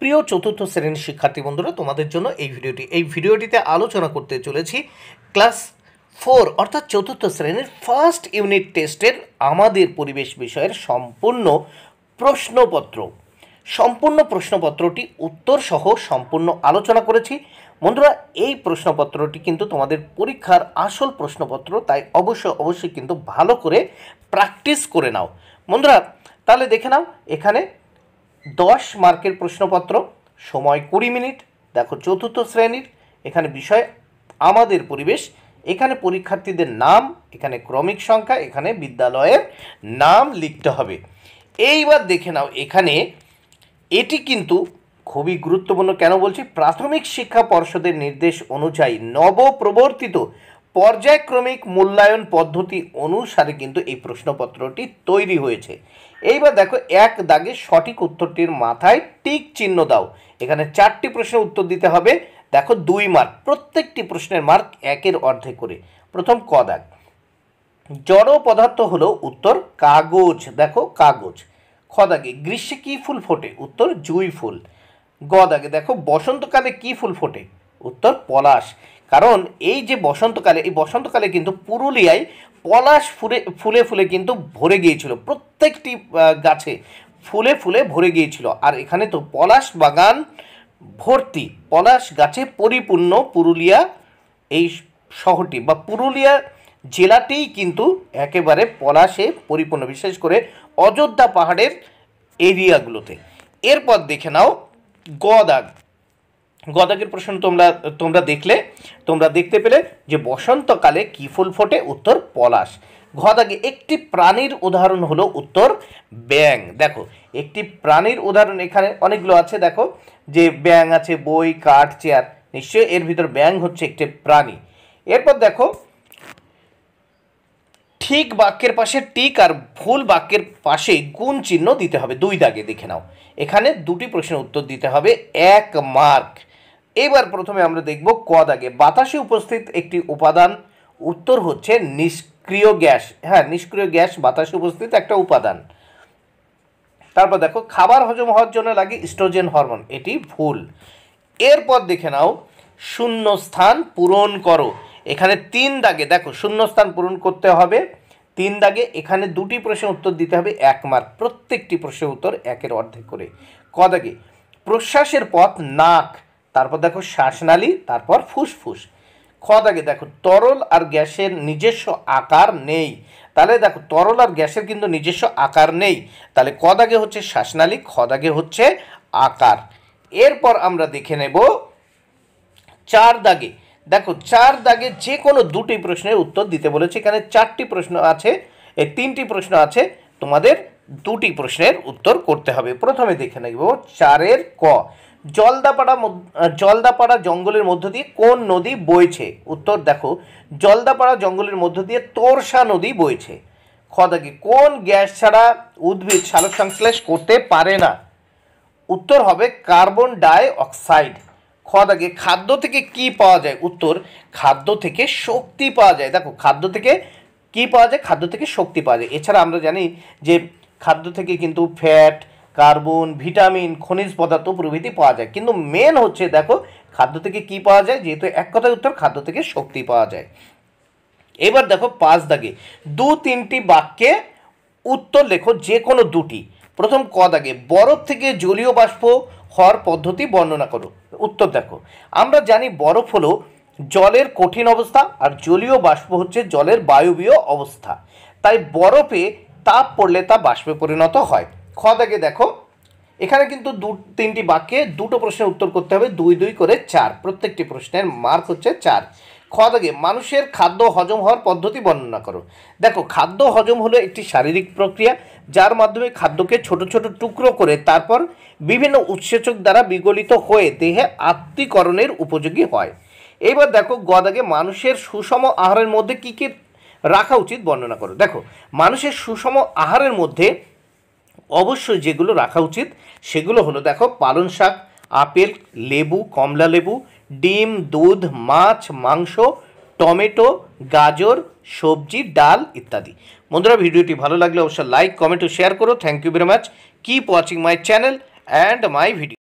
প্রিয় চতুর্থ শ্রেণীর শিক্ষার্থী বন্ধুরা তোমাদের জন্য এই ভিডিওটি এই ভিডিওটিতে আলোচনা করতে চলেছি ক্লাস ফোর অর্থাৎ চতুর্থ শ্রেণীর ফার্স্ট ইউনিট টেস্টের আমাদের পরিবেশ বিষয়ের সম্পূর্ণ প্রশ্নপত্র সম্পূর্ণ প্রশ্নপত্রটি উত্তর সহ সম্পূর্ণ আলোচনা করেছি বন্ধুরা এই প্রশ্নপত্রটি কিন্তু তোমাদের পরীক্ষার আসল প্রশ্নপত্র তাই অবশ্যই অবশ্যই কিন্তু ভালো করে প্র্যাকটিস করে নাও বন্ধুরা তাহলে দেখে নাও এখানে দশ মার্কের প্রশ্নপত্র সময় কুড়ি মিনিট দেখো চতুর্থ শ্রেণীর এখানে বিষয় আমাদের পরিবেশ এখানে পরীক্ষার্থীদের নাম এখানে ক্রমিক সংখ্যা এখানে বিদ্যালয়ের নাম লিখতে হবে এইবার দেখে নাও এখানে এটি কিন্তু খুবই গুরুত্বপূর্ণ কেন বলছি প্রাথমিক শিক্ষা পর্ষদের নির্দেশ অনুযায়ী নবপ্রবর্তিত পর্যায়ক্রমিক মূল্যায়ন পদ্ধতি অনুসারে কিন্তু এই প্রশ্নপত্রটি তৈরি হয়েছে এইবার দেখো এক দাগে সঠিক উত্তরটির মাথায় টিক চিহ্ন দাও এখানে চারটি প্রশ্নের উত্তর দিতে হবে দেখো দুই মার্ক প্রত্যেকটি প্রশ্নের মার্ক একের অর্ধেক করে প্রথম ক দাগ জড় পদার্থ হল উত্তর কাগজ দেখো কাগজ খ দাগে গ্রীষ্মে কী ফুল ফোটে উত্তর জুই ফুল গ দাগে দেখো বসন্তকালে কী ফুল ফোটে উত্তর পলাশ কারণ এই যে বসন্তকালে এই বসন্তকালে কিন্তু পুরুলিয়ায় পলাশ ফুলে ফুলে ফুলে কিন্তু ভরে গিয়েছিল প্রত্যেকটি গাছে ফুলে ফুলে ভরে গিয়েছিল আর এখানে তো পলাশ বাগান ভর্তি পলাশ গাছে পরিপূর্ণ পুরুলিয়া এই শহরটি বা পুরুলিয়া জেলাতেই কিন্তু একেবারে পলাশে পরিপূর্ণ বিশেষ করে অযোধ্যা পাহাড়ের এরিয়াগুলোতে এরপর দেখে নাও গদাগ গদাগের প্রশ্ন তোমরা তোমরা দেখলে তোমরা দেখতে পেলে যে বসন্তকালে কি ফুল ফোটে উত্তর পলাশ ঘদাগে একটি প্রাণীর উদাহরণ হলো উত্তর ব্যাং দেখো একটি প্রাণীর উদাহরণ এখানে অনেকগুলো আছে দেখো যে ব্যাং আছে বই কাঠ চেয়ার নিশ্চয়ই এর ভিতর ব্যাং হচ্ছে একটি প্রাণী এরপর দেখো ঠিক বাক্যের পাশে টিক আর ভুল বাক্যের পাশে গুণ চিহ্ন দিতে হবে দুই দাগে দেখে নাও এখানে দুটি প্রশ্নের উত্তর দিতে হবে এক মার্ক এবার প্রথমে আমরা দেখব ক দাগে বাতাসে উপস্থিত একটি উপাদান উত্তর হচ্ছে নিষ্ক্রিয় গ্যাস হ্যাঁ নিষ্ক্রিয় গ্যাস বাতাসে উপস্থিত একটা উপাদান তারপর দেখো খাবার হজম হওয়ার জন্য লাগে স্ট্রোজেন হরমোন এটি ভুল এরপর দেখে নাও শূন্য স্থান পূরণ করো এখানে তিন দাগে দেখো শূন্য স্থান পূরণ করতে হবে তিন দাগে এখানে দুটি প্রশ্নের উত্তর দিতে হবে এক মার্ক প্রত্যেকটি প্রশ্নের উত্তর একের অর্ধেক করে ক দাগে প্রশ্বাসের পথ নাক তারপর দেখো শ্বাসনালী তারপর ফুসফুস খ দাগে দেখো তরল আর গ্যাসের নিজস্ব আকার নেই তাহলে দেখো তরল আর গ্যাসের কিন্তু নিজস্ব আকার নেই তাহলে ক দাগে হচ্ছে শ্বাসনালী খ দাগে হচ্ছে আকার এরপর আমরা দেখে নেব চার দাগে দেখো চার দাগে যে কোনো দুটি প্রশ্নের উত্তর দিতে বলেছে এখানে চারটি প্রশ্ন আছে এই তিনটি প্রশ্ন আছে তোমাদের দুটি প্রশ্নের উত্তর করতে হবে প্রথমে দেখে নেব চারের ক জলদাপাড়া জলদাপাড়া জঙ্গলের মধ্য দিয়ে কোন নদী বইছে উত্তর দেখো জলদাপাড়া জঙ্গলের মধ্য দিয়ে তোরসা নদী বইছে খ কোন গ্যাস ছাড়া উদ্ভিদ সংশ্লেষ করতে পারে না উত্তর হবে কার্বন ডাই অক্সাইড খ খাদ্য থেকে কি পাওয়া যায় উত্তর খাদ্য থেকে শক্তি পাওয়া যায় দেখো খাদ্য থেকে কি পাওয়া যায় খাদ্য থেকে শক্তি পাওয়া যায় এছাড়া আমরা জানি যে খাদ্য থেকে কিন্তু ফ্যাট কার্বন ভিটামিন খনিজ পদার্থ প্রভৃতি পাওয়া যায় কিন্তু মেন হচ্ছে দেখো খাদ্য থেকে কি পাওয়া যায় যেহেতু এক কথায় উত্তর খাদ্য থেকে শক্তি পাওয়া যায় এবার দেখো পাঁচ দাগে দু তিনটি বাক্যে উত্তর লেখো যে কোনো দুটি প্রথম ক দাগে বরফ থেকে জলীয় বাষ্প হওয়ার পদ্ধতি বর্ণনা করো উত্তর দেখো আমরা জানি বরফ হলো জলের কঠিন অবস্থা আর জলীয় বাষ্প হচ্ছে জলের বায়বীয় অবস্থা তাই বরফে তাপ পড়লে তা বাষ্পে পরিণত হয় খ দেখো এখানে কিন্তু দু তিনটি বাক্যে দুটো প্রশ্নের উত্তর করতে হবে দুই দুই করে চার প্রত্যেকটি প্রশ্নের মার্ক হচ্ছে চার খ মানুষের খাদ্য হজম হওয়ার পদ্ধতি বর্ণনা করো দেখো খাদ্য হজম হলো একটি শারীরিক প্রক্রিয়া যার মাধ্যমে খাদ্যকে ছোট ছোট টুকরো করে তারপর বিভিন্ন উৎসেচক দ্বারা বিগলিত হয়ে দেহে আত্মীকরণের উপযোগী হয় এবার দেখো গদাগে মানুষের সুষম আহারের মধ্যে কী কী রাখা উচিত বর্ণনা করো দেখো মানুষের সুষম আহারের মধ্যে অবশ্যই যেগুলো রাখা উচিত সেগুলো হলো দেখো পালন শাক আপেল লেবু কমলা লেবু ডিম দুধ মাছ মাংস টমেটো গাজর সবজি ডাল ইত্যাদি বন্ধুরা ভিডিওটি ভালো লাগলে অবশ্যই লাইক কমেন্ট ও শেয়ার করো thank you very much keep watching my channel and my video